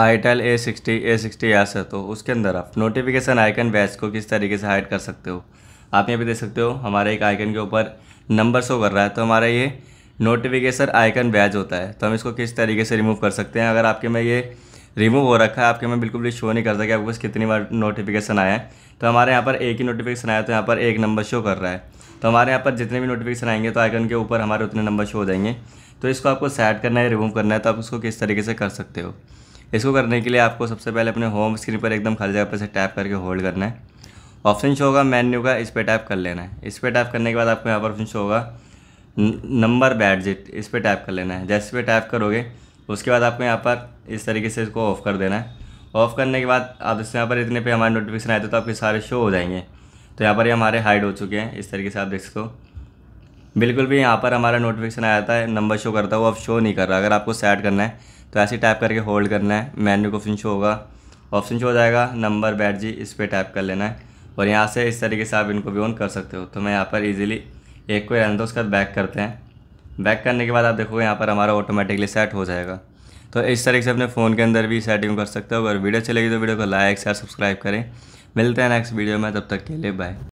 itel A sixty A sixty S है तो उसके अंदर आप नोटिफिकेशन आइकन बैच को किस तरीके से हाइड कर सकते हो आप यहाँ पे देख सकते हो हमारे एक आइकन के ऊपर नंबर शो कर रहा है तो हमारा ये नोटिफिकेशन आइकन बैच होता है तो हम इसको किस तरीके से रिमूव कर सकते हैं अगर आपके में ये रिमूव हो रखा है आपके में बिल्कुल भी शो नहीं करता कि आपको कितनी बार नोटिफिकेशन आया है तो हमारे यहाँ पर एक ही नोटिफिकेशन आया तो यहाँ पर एक नंबर शो कर रहा है तो हमारे यहाँ पर जितने भी नोटिफिकेशन आएंगे तो आइकन के ऊपर हमारे उतने नंबर शो हो जाएंगे तो इसको आपको सैड करना है रिमूव करना है तो आप उसको किस तरीके से कर सकते हो इसको करने के लिए आपको सबसे पहले अपने होम स्क्रीन पर एकदम खाली जगह पर से टैप करके होल्ड करना है ऑप्शन शो होगा मेन्यू का इस पर टैप कर लेना है इस पर टैप करने के बाद आपको यहाँ पर ऑप्शन शो होगा नंबर बैडजिट इस पर टैप कर लेना है जैसे पे टैप करोगे उसके बाद आपको यहाँ पर इस तरीके से इसको ऑफ़ कर देना है ऑफ़ करने के बाद आप इससे यहाँ पर इतने पे हमारे नोटिफिकेशन आए थे तो आपके सारे शो हो जाएंगे तो यहाँ पर ये हमारे हाइड हो चुके हैं इस तरीके से आप देख सकते हो बिल्कुल भी यहाँ पर हमारा नोटिफिकेशन आया था नंबर शो करता है वो अब शो नहीं कर रहा अगर आपको सेट करना है तो ऐसे टाइप करके होल्ड करना है मेन्यू का ऑप्शन शो होगा ऑप्शन शो हो जाएगा नंबर बैट जी इस पर टाइप कर लेना है और यहाँ से इस तरीके से आप इनको भी ऑन कर सकते हो तो मैं यहाँ पर ईजिली एक को रहने दो उसके बाद बैक करते हैं बैक करने के बाद आप देखोगे यहाँ पर हमारा ऑटोमेटिकली सेट हो जाएगा तो इस तरीके से अपने फ़ोन के अंदर भी सेटिंग कर सकते हो अगर वीडियो चलेगी तो वीडियो को लाइक शेयर सब्सक्राइब करें मिलते हैं नेक्स्ट वीडियो में तब तक के लिए बाय